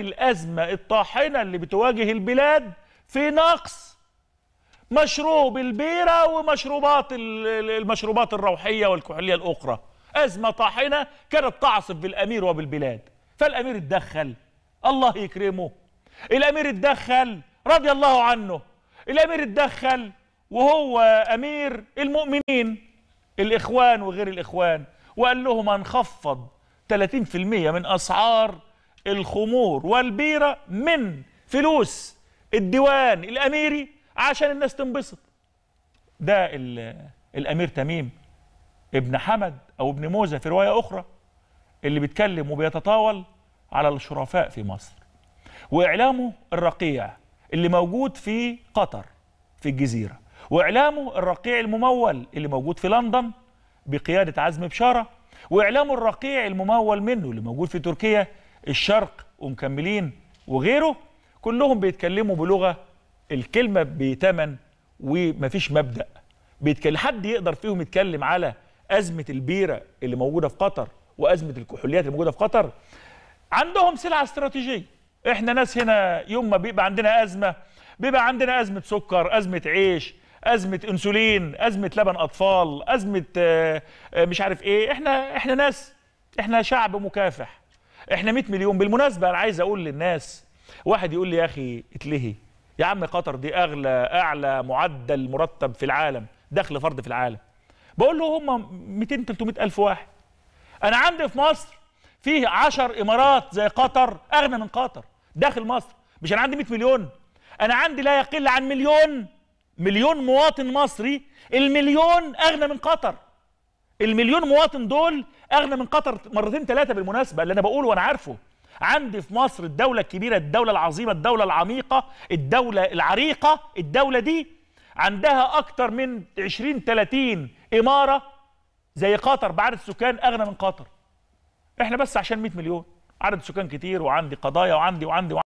الأزمة الطاحنة اللي بتواجه البلاد في نقص مشروب البيرة ومشروبات المشروبات الروحية والكحولية الأخرى أزمة طاحنة كانت تعصف بالأمير وبالبلاد فالأمير اتدخل الله يكرمه الأمير اتدخل رضي الله عنه الأمير اتدخل وهو أمير المؤمنين الإخوان وغير الإخوان وقال لهم هنخفض 30% من أسعار الخمور والبيرة من فلوس الديوان الأميري عشان الناس تنبسط ده الأمير تميم ابن حمد أو ابن موزة في رواية أخرى اللي بيتكلم وبيتطاول على الشرفاء في مصر وإعلامه الرقيع اللي موجود في قطر في الجزيرة وإعلامه الرقيع الممول اللي موجود في لندن بقيادة عزمي بشارة وإعلامه الرقيع الممول منه اللي موجود في تركيا الشرق ومكملين وغيره كلهم بيتكلموا بلغه الكلمه بتمن ومفيش مبدا بيتكلم حد يقدر فيهم يتكلم على ازمه البيره اللي موجوده في قطر وازمه الكحوليات اللي موجوده في قطر عندهم سلعه استراتيجيه احنا ناس هنا يوم ما بيبقى عندنا ازمه بيبقى عندنا ازمه سكر ازمه عيش ازمه انسولين ازمه لبن اطفال ازمه آه، مش عارف ايه احنا احنا ناس احنا شعب مكافح احنا 100 مليون بالمناسبه انا عايز اقول للناس واحد يقول لي يا اخي اتلهي يا عم قطر دي اغلى اعلى معدل مرتب في العالم دخل فرد في العالم بقول له هم 200 300 الف واحد انا عندي في مصر فيه 10 امارات زي قطر اغنى من قطر داخل مصر مش انا عندي 100 مليون انا عندي لا يقل عن مليون مليون مواطن مصري المليون اغنى من قطر المليون مواطن دول اغنى من قطر مرتين ثلاثه بالمناسبه اللي انا بقوله وانا عارفه عندي في مصر الدوله الكبيره الدوله العظيمه الدوله العميقه الدوله العريقه الدوله دي عندها اكتر من 20 30 اماره زي قطر بعدد سكان اغنى من قطر احنا بس عشان 100 مليون عدد سكان كتير وعندي قضايا وعندي وعندي, وعندي